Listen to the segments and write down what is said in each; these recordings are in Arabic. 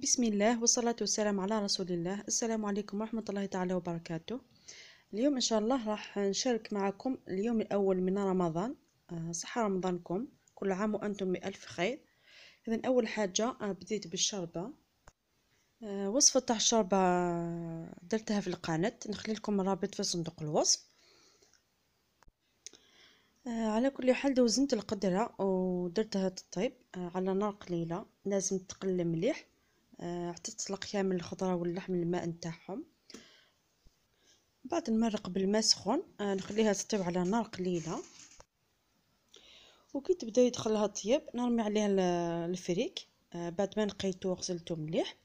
بسم الله والصلاة والسلام على رسول الله السلام عليكم ورحمة الله تعالى وبركاته اليوم إن شاء الله راح نشارك معكم اليوم الأول من رمضان آه، صحة رمضانكم كل عام وأنتم بألف خير إذا أول حاجة أنا آه، بديت بالشربة آه، وصفة تاع الشربة درتها في القناة نخلي لكم الرابط في صندوق الوصف على كل حال دوزنت القدرة ودرتها تطيب على نار قليلة لازم تقل مليح حتى تطلق كامل الخضره واللحم الماء نتاعهم بعد نمرق بالماء سخون آه، نخليها تطيب على نار قليله وكي تبدا يدخلها طيب نرمي عليها الفريك آه، بعد ما نقيته وغسلته مليح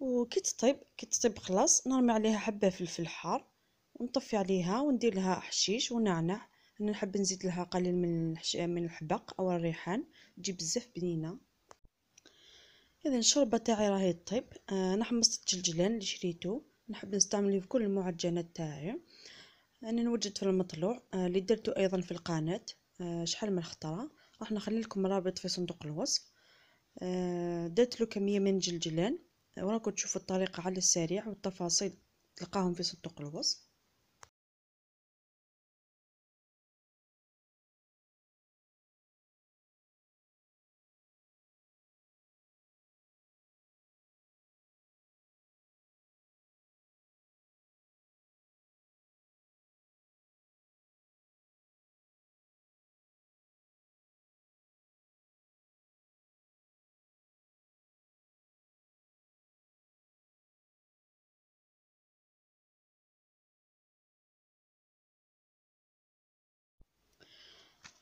وكي تطيب كي تطيب خلاص نرمي عليها حبه فلفل حار ونطفي عليها وندير لها حشيش ونعناع انا نحب نزيد لها قليل من من الحبق او الريحان تجي بزاف بنينه اذا الشوربه تاعي راهي طيب آه انا حمصت الجلجلان اللي شريته نحب نستعمله في كل المعجنات تاعي انا نوجد في المطلوع آه اللي درته ايضا في القناه آه شحال من خطره راح نخلي لكم رابط في صندوق الوصف آه درت له كميه من الجلجلان وراكم تشوفوا الطريقه على السريع والتفاصيل تلقاهم في صندوق الوصف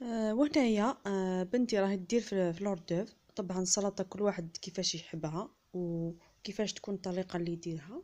أه وهنايا أه بنتي راه دير في لوردوف طبعا السلطه كل واحد كيفاش يحبها وكيفاش تكون الطريقه اللي يديرها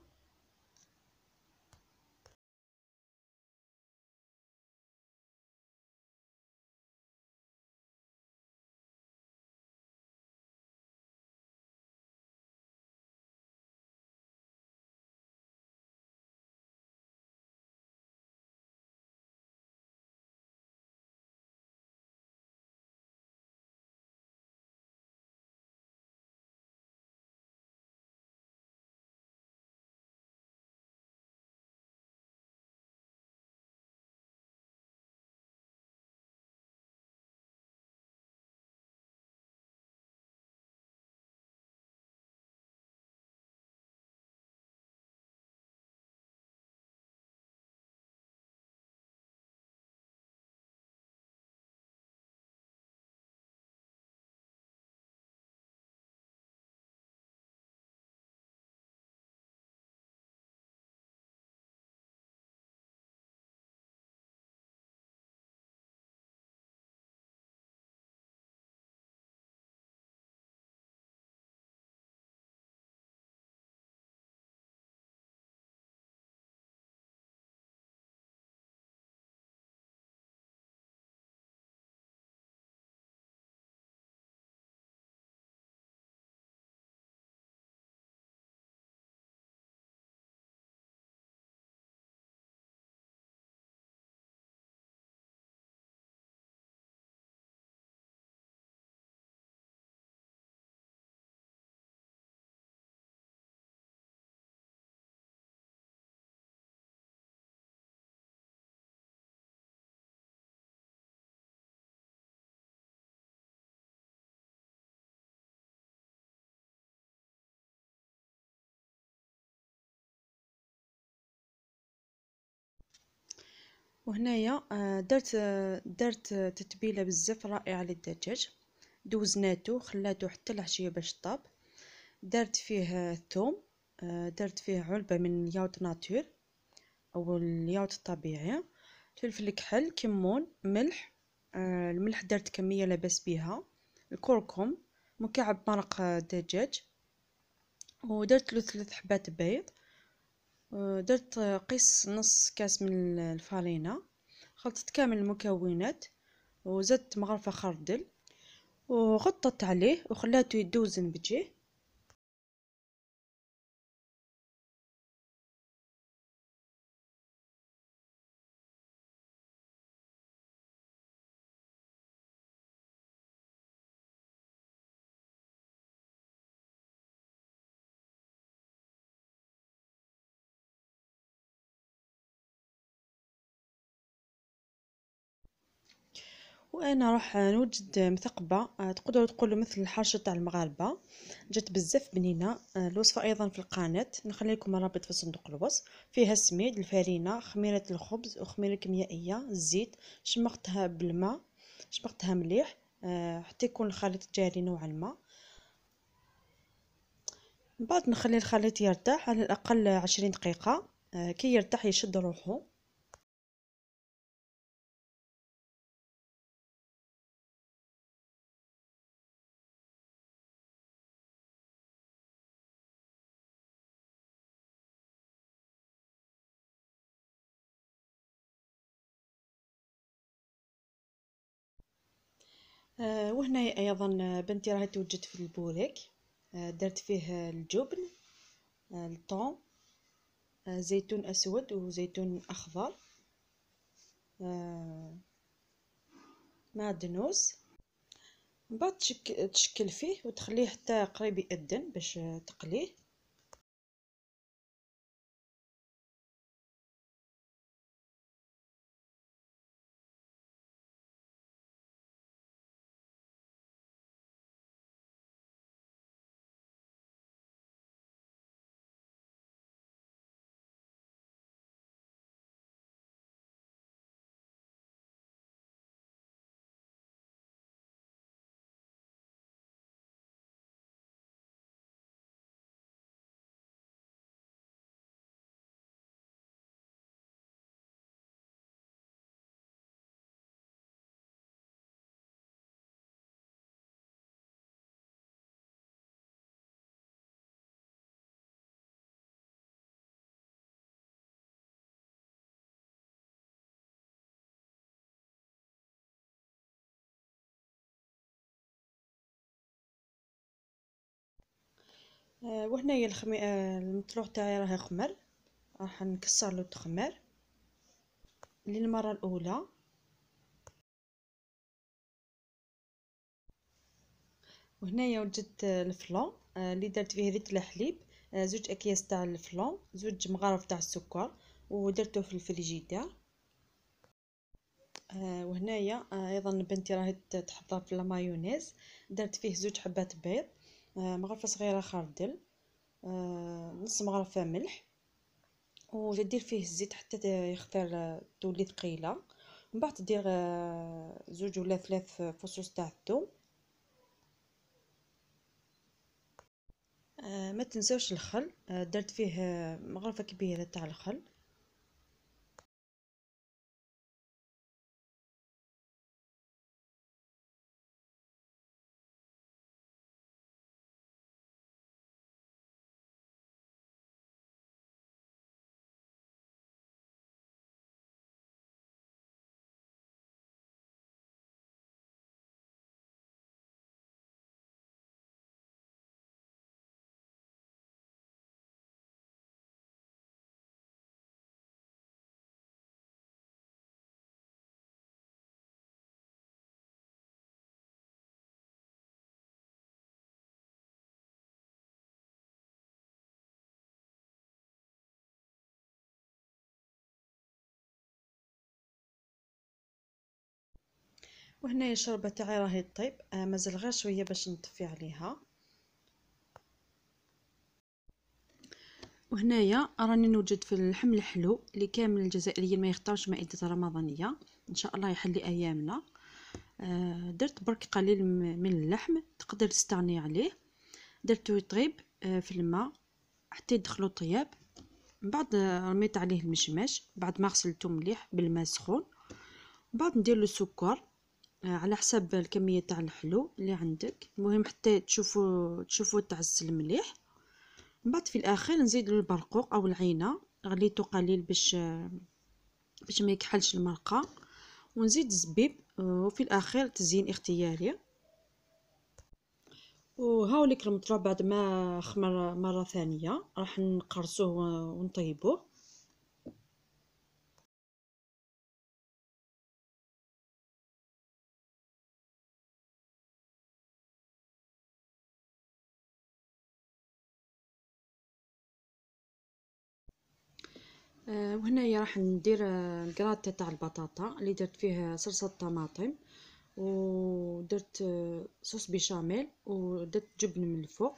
وهنايا آه، درت آه، درت تتبيله بزاف رائعه للدجاج دوزناتو خلاتو حتى العشيه باش طاب درت فيه الثوم آه، درت فيه علبه من ياوت ناتور او الياوت الطبيعي فلفل كحل كمون ملح الملح درت كميه لاباس بها الكركم مكعب مرق دجاج ودرت له ثلاث حبات بيض درت قيس نص كاس من الفارينة خلطت كامل المكونات وزدت مغرفة خردل وغطت عليه وخلاتو يدوزن بجيه وانا راح نوجد مثقبه آه، تقدروا تقولوا مثل الحرشه تاع المغاربه جات بزاف بنينه آه، الوصفه ايضا في القناه نخلي لكم الرابط في صندوق الوصف فيها السميد الفرينه خميره الخبز وخميره كيميائيه الزيت شمقتها بالماء شمقتها مليح آه، حتى يكون الخليط جاري نوعا ما بعد نخلي الخليط يرتاح على الاقل عشرين دقيقه كي يرتاح يشد روحه آه، وهنا ايضا بنتي راهي توجد في البوليك آه، درت فيه الجبن آه، الطون زيتون اسود وزيتون اخضر معدنوس من بعد تشكل فيه وتخليه حتى قريب يأذن باش تقليه آه وهنايا الخمي... آه المطلوع تاعي راه خمر راح نكسر له التخمر للمره الاولى وهنايا وجدت الفلون آه، اللي درت فيه هذيك الحليب آه، زوج اكياس تاع الفلون زوج مغارف تاع السكر ودرته في الفريجيدير آه، وهنايا ايضا بنتي راهي تحضر في المايونيز درت فيه زوج حبات بيض آه، مغرفه صغيره خردل آه، نص مغرفه ملح وجدير فيه الزيت حتى يختار تولي ثقيله من بعد دير آه، زوج ولا ثلاث فصوص تاع الثوم ما تنساوش الخل درت فيه مغرفه كبيره تاع الخل وهنايا الشوربه تاعي راهي طيب آه مازال غير شويه باش نطفي عليها وهنايا راني نوجد في اللحم الحلو اللي كامل الجزائريين ما يختارش مائده رمضانيه ان شاء الله يحلي ايامنا آه درت برك قليل من اللحم تقدر تستغني عليه درته يطيب آه في الماء حتى يدخلو طياب من بعد آه، رميت عليه المشماش بعد ما غسلته مليح بالماء سخون بعد ندير له السكر آه، على حسب الكميه تاع الحلو اللي عندك المهم حتى تشوفوا تشوفوا تعسل مليح من بعد في الاخر نزيد البرقوق او العينه غليته قليل باش باش ما يكحلش المرقه ونزيد الزبيب آه، وفي الاخير تزيين اختياري وهاو اللي كرمطلو بعد ما خمر مره ثانيه راح نقرصوه ونطيبوه آه وهنايا راح ندير كراتي آه، تاع البطاطا اللي درت فيه صلصه طماطم ودرت آه، صوص بيشاميل ودرت جبن من الفوق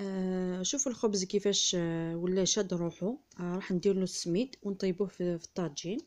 آه شوفوا الخبز كيفاش آه ولا شاد روحو آه، راح نديرلو السميد ونطيبوه في الطاجين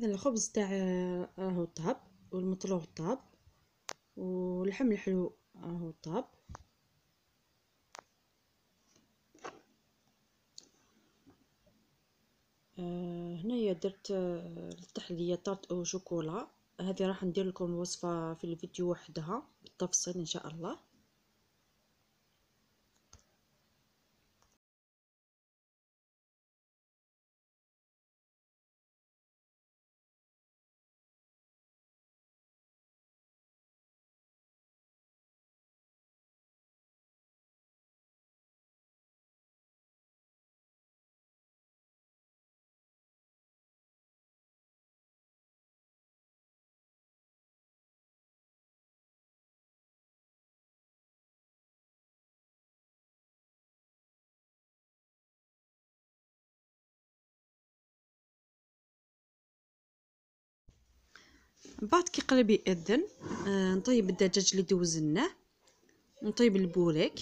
اذا الخبز تاع راهو آه، طاب والمطلوع طاب واللحم الحلو راهو آه، طاب آه، هنايا درت التحليه طارت او شوكولا هذه راح ندير لكم الوصفه في الفيديو وحدها بالتفصيل ان شاء الله بعد كي قريب يأذن آه، نطيب الدجاج اللي دوزناه نطيب البوريك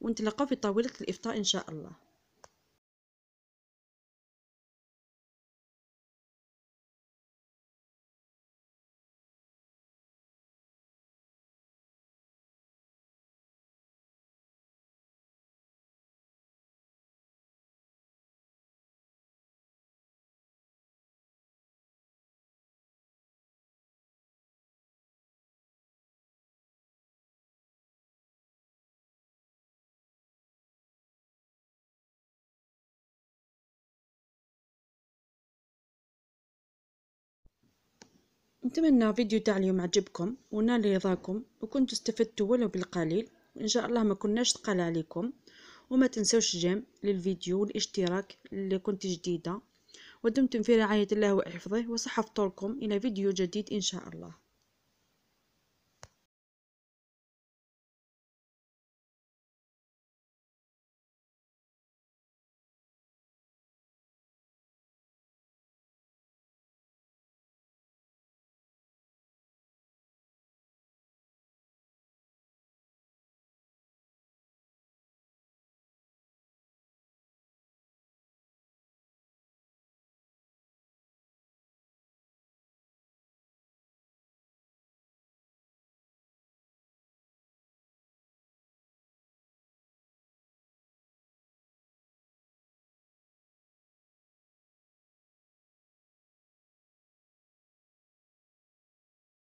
ونتلقاو في طاولة الإفطار إن شاء الله نتمنى فيديو تاع اليوم عجبكم ونال رضاكم وكنتوا استفدتوا ولو بالقليل وان شاء الله ما كناش تقال عليكم وما تنسوش الجيم للفيديو والاشتراك اللي كنت جديده ودمتم في رعايه الله وحفظه وصحه فطوركم الى فيديو جديد ان شاء الله